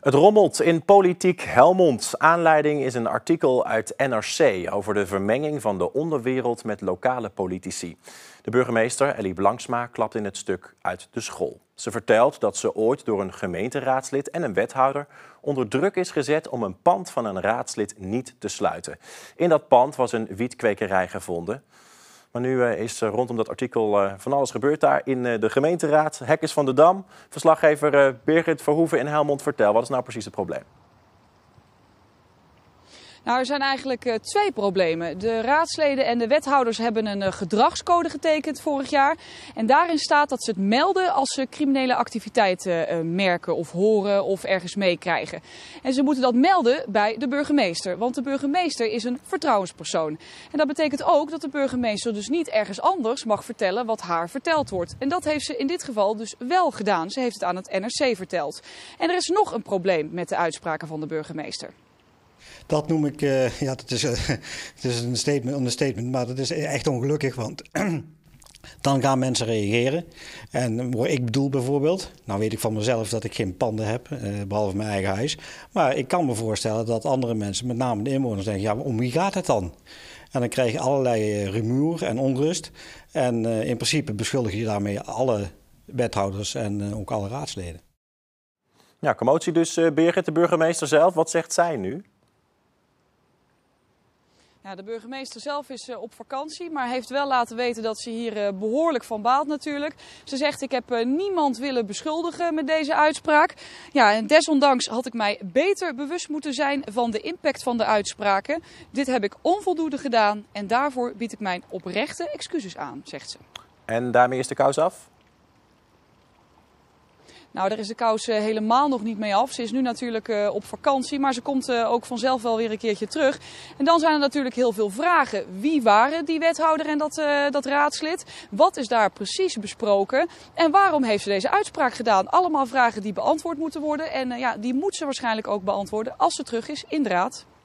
Het rommelt in politiek Helmond. Aanleiding is een artikel uit NRC over de vermenging van de onderwereld met lokale politici. De burgemeester Ellie Blanksma klapt in het stuk uit de school. Ze vertelt dat ze ooit door een gemeenteraadslid en een wethouder onder druk is gezet om een pand van een raadslid niet te sluiten. In dat pand was een wietkwekerij gevonden. Maar nu eh, is eh, rondom dat artikel eh, van alles gebeurd daar in de gemeenteraad. Hekkers van de Dam, verslaggever Birgit Verhoeven in Helmond. Vertel, wat is nou precies het probleem? Nou, er zijn eigenlijk eh, twee problemen. De raadsleden en de wethouders hebben een eh, gedragscode getekend vorig jaar. En daarin staat dat ze het melden als ze criminele activiteiten eh, merken of horen of ergens meekrijgen. En ze moeten dat melden bij de burgemeester, want de burgemeester is een vertrouwenspersoon. En dat betekent ook dat de burgemeester dus niet ergens anders mag vertellen wat haar verteld wordt. En dat heeft ze in dit geval dus wel gedaan. Ze heeft het aan het NRC verteld. En er is nog een probleem met de uitspraken van de burgemeester. Dat noem ik, eh, ja, dat is, eh, het is een statement, understatement, maar dat is echt ongelukkig, want dan gaan mensen reageren. En eh, ik bedoel bijvoorbeeld, nou weet ik van mezelf dat ik geen panden heb, behalve mijn eigen huis. Maar ik kan me voorstellen dat andere mensen, met name de inwoners, denken, ja, om wie gaat het dan? En dan krijg je allerlei rumoer en onrust. En in principe beschuldig je daarmee alle wethouders en ook alle raadsleden. Ja, commotie dus, Birgit, de burgemeester zelf. Wat zegt zij nu? Ja, nou, de burgemeester zelf is eh, op vakantie, maar heeft wel laten weten dat ze hier eh, behoorlijk van baalt natuurlijk. Ze zegt, ik heb eh, niemand willen beschuldigen met deze uitspraak. Ja, en desondanks had ik mij beter bewust moeten zijn van de impact van de uitspraken. Dit heb ik onvoldoende gedaan en daarvoor bied ik mijn oprechte excuses aan, zegt ze. En daarmee is de kous af? Nou, daar is de kous eh, helemaal nog niet mee af. Ze is nu natuurlijk eh, op vakantie, maar ze komt eh, ook vanzelf wel weer een keertje terug. En dan zijn er natuurlijk heel veel vragen. Wie waren die wethouder en dat, dat raadslid? Wat is daar precies besproken? En waarom heeft ze deze uitspraak gedaan? Allemaal vragen die beantwoord moeten worden. En ja, die moet ze waarschijnlijk ook beantwoorden als ze terug is in de raad.